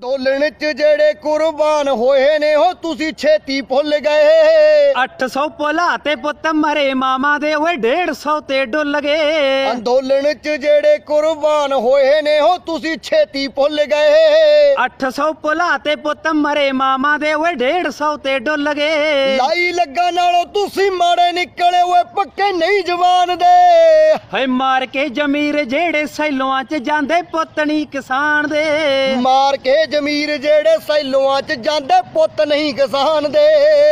ਦੋਲਣ ਚ ਜਿਹੜੇ ਕੁਰਬਾਨ ਹੋਏ ਨੇ ਉਹ ਤੁਸੀਂ ਛੇਤੀ ਭੁੱਲ ਗਏ 800 ਤੇ ਪੁੱਤ ਮਰੇ ਮਾਮਾ ਦੇ ਓਏ 150 ਤੇ ਡੁੱਲ ਗਏ ਅੰਦੋਲਨ ਚ ਜਿਹੜੇ ਕੁਰਬਾਨ ਹੋਏ ਨੇ ਉਹ ਤੁਸੀਂ ਛੇਤੀ ਭੁੱਲ ਗਏ 800 ਤੇ ਪੁੱਤ ਮਰੇ ਮਾਮਾ ਦੇ ਓਏ 150 ਤੇ ਡੁੱਲ ਗਏ ਲਾਈ ਲੱਗਾ ਨਾਲੋਂ ਤੁਸੀਂ ਮਾੜੇ ਨਿਕਲੇ ਓਏ ਪੱਕੇ ਨਹੀਂ ਜਵਾਨ ਦੇ ਹੈ ਮਾਰ ਕੇ ਜ਼ਮੀਰ ਜਿਹੜੇ ਸੈਲੋਆਂ ਚ ਜਾਂਦੇ ਪੁੱਤਣੀ ਕਿਸਾਨ ਦੇ ਮਾਰ ਕੇ ਜ਼ਮੀਰ ਜਿਹੜੇ ਸੈਲੋਆਂ 'ਚ ਜਾਂਦੇ ਪੁੱਤ ਨਹੀਂ ਕਿਸਾਨ ਦੇ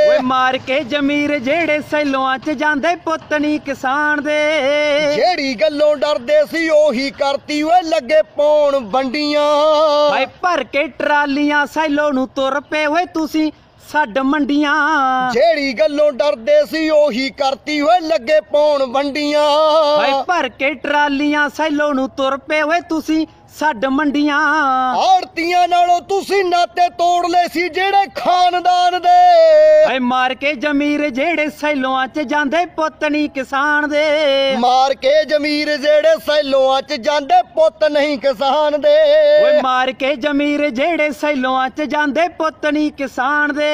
ਓਏ ਮਾਰ ਕੇ ਜ਼ਮੀਰ ਜਿਹੜੇ ਸੈਲੋਆਂ 'ਚ ਜਾਂਦੇ ਪੁੱਤ ਨਹੀਂ ਕਿਸਾਨ ਦੇ ਜਿਹੜੀ ਗੱਲੋਂ ਡਰਦੇ ਸੀ ਉਹੀ ਕਰਤੀ ਓਏ ਲੱਗੇ ਪਾਉਣ ਵੰਡੀਆਂ ਓਏ ਭਰ ਕੇ ਟਰਾਲੀਆਂ ਸੈਲੋ ਨੂੰ ਤੁਰ ਪਏ ਓਏ ਤੁਸੀਂ ਛੱਡ ਮੰਡੀਆਂ ਜਿਹੜੀ ਗੱਲੋਂ ਡਰਦੇ ਸੀ ਉਹੀ ਕਰਤੀ ਓਏ ਲੱਗੇ ਪਾਉਣ ਵੰਡੀਆਂ ਓਏ ਭਰ ਕੇ ਟਰਾਲੀਆਂ ਸੈਲੋ ਨੂੰ ਤੁਰ ਪਏ ਓਏ ਤੁਸੀਂ ਸੱਡ ਮੰਡੀਆਂ ਔਰਤੀਆਂ ਨਾਲੋਂ ਤੁਸੀਂ ਨਾਤੇ ਤੋੜ ਲੈ ਸੀ ਜਿਹੜੇ ਖਾਨਦਾਨ ਦੇ ਓਏ ਮਾਰ ਕੇ ਜ਼ਮੀਰ ਜਿਹੜੇ ਸੈਲੋਆਂ 'ਚ ਜਾਂਦੇ ਪੁੱਤ ਨਹੀਂ ਕਿਸਾਨ ਦੇ ਮਾਰ ਕੇ ਜ਼ਮੀਰ ਜਿਹੜੇ ਸੈਲੋਆਂ 'ਚ ਜਾਂਦੇ ਪੁੱਤ ਨਹੀਂ ਕਿਸਾਨ ਦੇ ਓਏ ਮਾਰ ਕੇ ਜ਼ਮੀਰ ਜਿਹੜੇ ਸੈਲੋਆਂ 'ਚ ਜਾਂਦੇ ਪੁੱਤ ਨਹੀਂ ਕਿਸਾਨ ਦੇ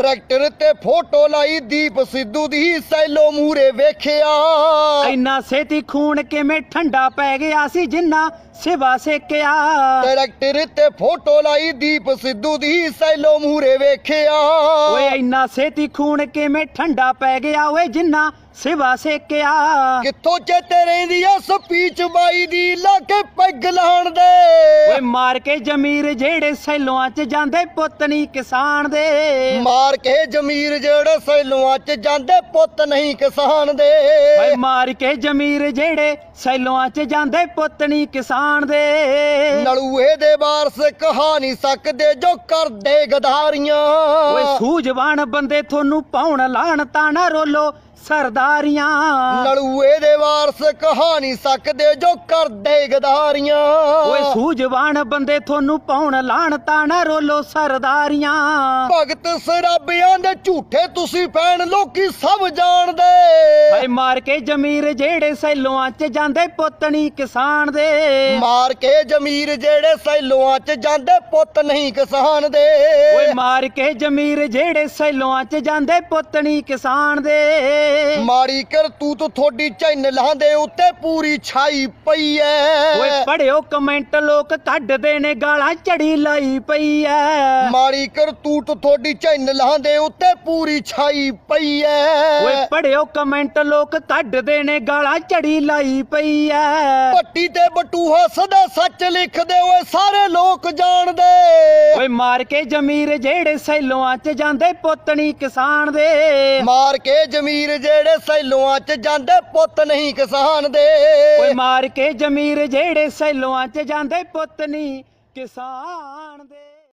ਟਰੈਕਟਰ ਤੇ ਫੋਟੋ ਲਾਈ ਦੀਪ ਸਿੱਧੂ ਦੀ ਸੈਲੋ ਮੂਰੇ ਵੇਖਿਆ ਇੰਨਾ ਸੇਤੀ ਖੂਨ ਕਿਵੇਂ ਠੰਡਾ ਪੈ ਗਿਆ ਸੀ ਜਿੰਨਾ ਸਿਵਾ ਸੇਕਿਆ ਡਾਇਰੈਕਟਰ ਤੇ ਫੋਟੋ ਲਾਈ ਦੀਪ ਸਿੱਧੂ ਦੀ ਸੈਲੋ ਮੂਰੇ ਵੇਖਿਆ ਓਏ ਇੰਨਾ ਸੇਤੀ ਖੂਨ ਕਿਵੇਂ ਠੰਡਾ ਪੈ ਗਿਆ ਓਏ ਜਿੰਨਾ ਸਿਵਾ ਸੇਕਿਆ ਕਿੱਥੋਂ ਚੇਤੇ ਰਹਿੰਦੀ ਆ ਸਪੀਚ ਬਾਈ ਦੀ ਲਾ ਕੇ ਪੈਗ ਲਾਣ ਦੇ ਓਏ ਮਾਰ ਕੇ ਜ਼ਮੀਰ ਜਿਹੜੇ ਸੈਲੋਆਂ 'ਚ ਜਾਂਦੇ ਪੁੱਤ ਨਹੀਂ ਕਿਸਾਨ ਦੇ ਮਾਰ ਕੇ ਜ਼ਮੀਰ ਜਿਹੜੇ ਸੈਲੋਆਂ 'ਚ ਜਾਂਦੇ ਪੁੱਤ ਨਹੀਂ ਕਿਸਾਨ ਦੇ ਓਏ ਮਾਰ ਕੇ ਜ਼ਮੀਰ ਜਿਹੜੇ ਸੈਲੋਆਂ 'ਚ ਜਾਂਦੇ ਪੁੱਤ ਨਹੀਂ ਕਿਸਾਨ ਦੇ ਨਲੂਏ ਦੇ ਵਾਰਸ ਕਹਾਣੀ ਸਕਦੇ ਜੋ ਕਰਦੇ ਗਦਾਰੀਆਂ ਓਏ ਸੂਝਵਾਨ ਬੰਦੇ ਤੁਹਾਨੂੰ ਪਾਉਣ ਲਾਣ ਤਾਂ ਨਾ ਰੋਲੋ ਸਰਦਾਰੀਆਂ ਨਲੂਏ ਦੇ ਵਾਰਸ ਕਹਾਣੀ ਸਕਦੇ ਜੋ ਕਰਦੇ ਗਦਾਰੀਆਂ ਓਏ ਸੂਝਵਾਨ ਬੰਦੇ ਤੁਹਾਨੂੰ ਪਾਉਣ ਲਾਣ ਤਾਣਾ ਰੋਲੋ ਸਰਦਾਰੀਆਂ ਭਗਤ ਸਰਾਬਿਆਂ ਦੇ ਝੂਠੇ ਤੁਸੀਂ ਪੈਣ ਲੋਕੀ ਸਭ ਜਾਣਦੇ ਹਾਏ ਮਾਰ ਕੇ ਜ਼ਮੀਰ ਜਿਹੜੇ ਸੈਲੋਆਂ 'ਚ ਜਾਂਦੇ ਪੁੱਤਣੀ ਕਿਸਾਨ ਦੇ ਮਾਰ ਕੇ ਜ਼ਮੀਰ ਜਿਹੜੇ ਸੈਲੋਆਂ 'ਚ ਜਾਂਦੇ ਪੁੱਤ ਨਹੀਂ ਕਿਸਾਨ ਦੇ ਓਏ ਮਾਰ ਕੇ ਜ਼ਮੀਰ ਜਿਹੜੇ ਸੈਲੋਆਂ 'ਚ ਜਾਂਦੇ ਪੁੱਤਣੀ ਕਿਸਾਨ ਦੇ ਮਾੜੀ ਤੋ ਥੋਡੀ ਚੈਨ ਲਾਂਦੇ ਉੱਤੇ ਪੂਰੀ ਛਾਈ ਪਈ ਐ ਓਏ ਪੜਿਓ ਕਮੈਂਟ ਲੋਕ ਕੱਢਦੇ ਨੇ ਗਾਲਾਂ ਝੜੀ ਲਾਈ ਪਈ ਐ ਮਾੜੀ ਤੋ ਥੋਡੀ ਚੈਨ ਲਾਂਦੇ ਉੱਤੇ ਪੂਰੀ ਛਾਈ ਪਈ ਐ ਓਏ ਪੜਿਓ ਕਮੈਂਟ ਲੋਕ ਕੱਢਦੇ ਨੇ ਗਾਲਾਂ ਝੜੀ ਲਾਈ ਪਈ ਐ ਪੱਟੀ ਤੇ ਬਟੂਹਾ ਸਦਾ ਸੱਚ ਲਿਖਦੇ ਓਏ ਸਾਰੇ ਲੋਕ ਜਾਣਦੇ ਓਏ ਮਾਰ ਕੇ ਜ਼ਮੀਰ ਜਿਹੜੇ ਸੈਲੋਆਂ 'ਚ ਜਾਂਦੇ ਪੁੱਤਣੀ ਕਿਸਾਨ ਦੇ ਮਾਰ ਕੇ ਜ਼ਮੀਰ ਜਿਹੜੇ ਸੈਲੂਆਂ 'ਚ ਜਾਂਦੇ ਪੁੱਤ ਨਹੀਂ ਕਿਸਾਨ ਦੇ ਓਏ ਮਾਰ ਕੇ ਜ਼ਮੀਰ ਜਿਹੜੇ ਸੈਲੂਆਂ 'ਚ ਜਾਂਦੇ ਪੁੱਤ ਨਹੀਂ ਕਿਸਾਨ ਦੇ